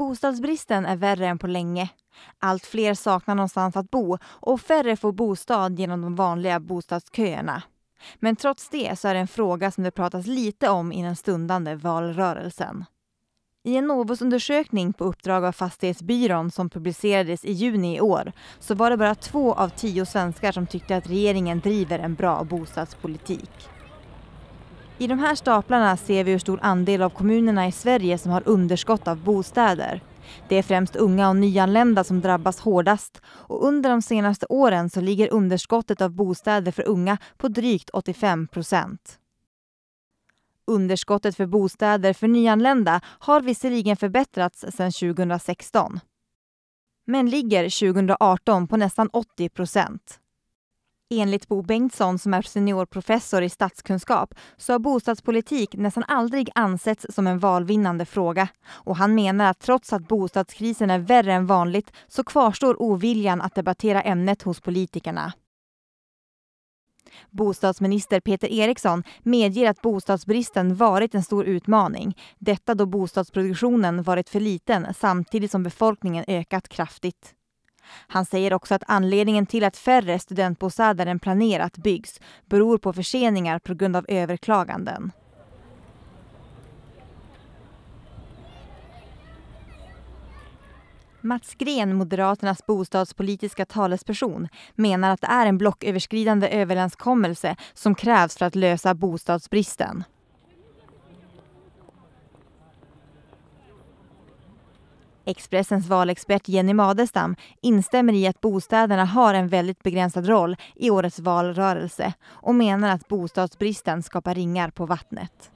Bostadsbristen är värre än på länge. Allt fler saknar någonstans att bo och färre får bostad genom de vanliga bostadsköerna. Men trots det så är det en fråga som det pratas lite om i den stundande valrörelsen. I en Novusundersökning på uppdrag av Fastighetsbyrån som publicerades i juni i år så var det bara två av tio svenskar som tyckte att regeringen driver en bra bostadspolitik. I de här staplarna ser vi hur stor andel av kommunerna i Sverige som har underskott av bostäder. Det är främst unga och nyanlända som drabbas hårdast och under de senaste åren så ligger underskottet av bostäder för unga på drygt 85 procent. Underskottet för bostäder för nyanlända har visserligen förbättrats sedan 2016 men ligger 2018 på nästan 80 procent. Enligt Bo Bengtsson, som är seniorprofessor i statskunskap, så har bostadspolitik nästan aldrig ansetts som en valvinnande fråga. Och han menar att trots att bostadskrisen är värre än vanligt så kvarstår oviljan att debattera ämnet hos politikerna. Bostadsminister Peter Eriksson medger att bostadsbristen varit en stor utmaning. Detta då bostadsproduktionen varit för liten samtidigt som befolkningen ökat kraftigt. Han säger också att anledningen till att färre studentbostäder än planerat byggs beror på förseningar på grund av överklaganden. Mats Gren, Moderaternas bostadspolitiska talesperson, menar att det är en blocköverskridande överenskommelse som krävs för att lösa bostadsbristen. Expressens valexpert Jenny Madestam instämmer i att bostäderna har en väldigt begränsad roll i årets valrörelse och menar att bostadsbristen skapar ringar på vattnet.